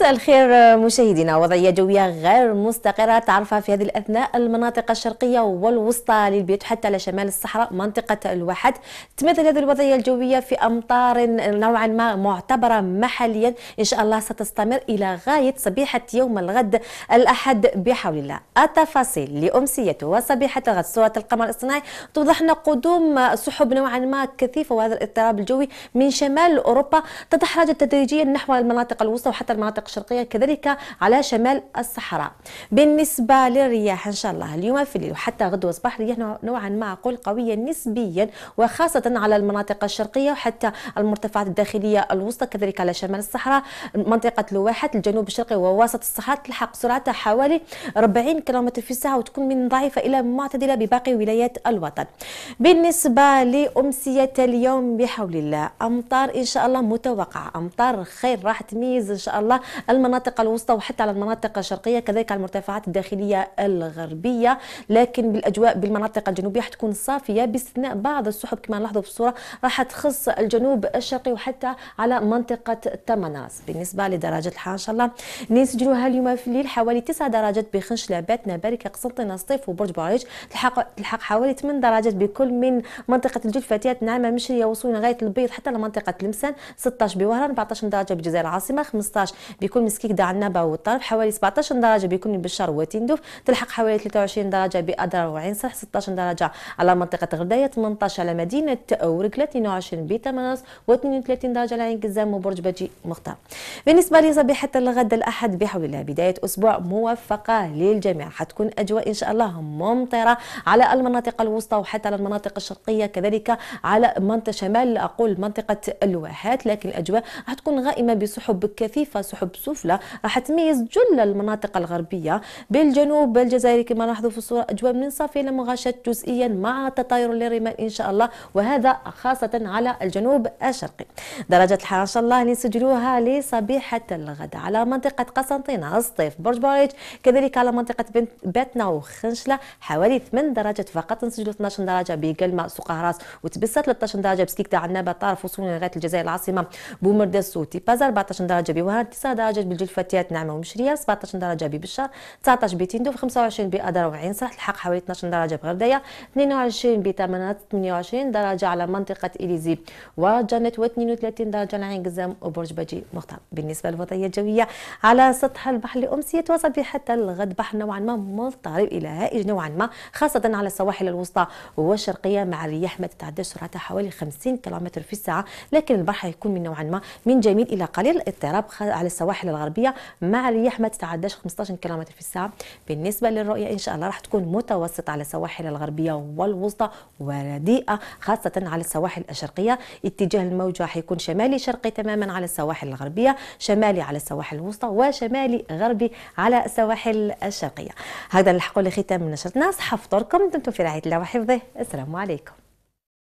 مساء الخير مشاهدينا وضعية جوية غير مستقرة تعرفها في هذه الأثناء المناطق الشرقية والوسطى للبيت حتى على شمال الصحراء منطقة الواحد تمثل هذه الوضعية الجوية في أمطار نوعا ما معتبرة محليا إن شاء الله ستستمر إلى غاية صبيحة يوم الغد الأحد بحول الله التفاصيل لأمسية وصبيحة الغد صورة القمر الاصطناعي توضح لنا قدوم سحب نوعا ما كثيفة وهذا الاضطراب الجوي من شمال أوروبا تتحرج تدريجيا نحو المناطق الوسطى وحتى المناطق الشرقية كذلك على شمال الصحراء بالنسبة للرياح إن شاء الله اليوم في الليل وحتى غد وصباح رياح نوعا ما أقول قوية نسبيا وخاصة على المناطق الشرقية وحتى المرتفعات الداخلية الوسطى كذلك على شمال الصحراء منطقة لواحات الجنوب الشرقي ووسط الصحراء تلحق سرعتها حوالي 40 كم في الساعة وتكون من ضعيفة إلى معتدلة بباقي ولايات الوطن بالنسبة لأمسية اليوم بحول الله أمطار إن شاء الله متوقعة أمطار خير راح تميز إن شاء الله المناطق الوسطى وحتى على المناطق الشرقية كذلك على المرتفعات الداخلية الغربية لكن بالأجواء بالمناطق الجنوبية حتكون صافية باستثناء بعض السحب كما نلاحظوا في الصورة راح تخص الجنوب الشرقي وحتى على منطقة تمناس بالنسبة لدرجة الحرارة إن شاء الله نسجلوها اليوم في الليل حوالي 9 درجات بخنشلابات نبارك قسنطينة صيف وبرج بريج تلحق تلحق حوالي 8 درجات بكل من منطقة الجلف فتيات ناعمة مشرية وصولا لغاية البيض حتى لمنطقة المسان 16 بوهران 14 درجة بجزائر العاصمة 15 بيكون مسكيك ده النبا والطرف حوالي 17 درجه بيكون بالشر وتندوف تلحق حوالي 23 درجه بأدرار صح 16 درجه على منطقه غردايه 18 على مدينه ورقله 22 بتمناس و32 درجه على عين قزام وبرج بجي مختار بالنسبه لصبيحه الغد الاحد بحول الله بدايه اسبوع موفقه للجميع حتكون اجواء ان شاء الله ممطره على المناطق الوسطى وحتى على المناطق الشرقيه كذلك على منطقه شمال اقول منطقه الواحات لكن الاجواء راح تكون غائمه بسحب كثيفه سحب السفلى راح تميز جل المناطق الغربيه بالجنوب الجزائري كما لاحظوا في الصوره اجواء من صافيه لمغاشات جزئيا مع تطاير للرمال ان شاء الله وهذا خاصه على الجنوب الشرقي درجه الحراره ان شاء الله نسجلوها لصبيحه الغداء على منطقه قسنطينه الصيف برج بوريج كذلك على منطقه باتنا وخنشله حوالي 8 درجات فقط نسجلوا 12 درجه بقلمه سوق هراس وتبسط 13 درجه بسكيكتا عنابه طرف وصولا لغايه الجزائر العاصمه بومرداس وتيبازا 14 درجه بوهران 9 درجه بالجلد الفتيات ناعمه ومشريه 17 درجه ببشار 19 بتندوف 25 بأدر وعين صح الحق حوالي 12 درجه بغرديه 22 بتمنات 28 درجه على منطقه اليزي وجنة و32 درجه على عين قزام وبرج بجي مختار بالنسبه للوضعيه الجويه على سطح البحر الامسي يتواصل به حتى الغد بحر نوعا ما مضطرب الى هائج نوعا ما خاصه على السواحل الوسطى والشرقيه مع الرياح ما تتعداش سرعتها حوالي 50 كم في الساعه لكن البحر يكون من نوعا ما من جميل الى قليل الاضطراب على السواحل السواحل الغربيه مع رياح ما تتعداش 15 كم في الساعه بالنسبه للرؤيه ان شاء الله راح تكون متوسطه على السواحل الغربيه والوسطى ورديئه خاصه على السواحل الشرقيه اتجاه الموجه حيكون شمالي شرقي تماما على السواحل الغربيه شمالي على السواحل الوسطى وشمالي غربي على السواحل الشرقيه هذا الحق لختام نشرتنا صحه فطوركم دمتم في رعايه الله وحفظه السلام عليكم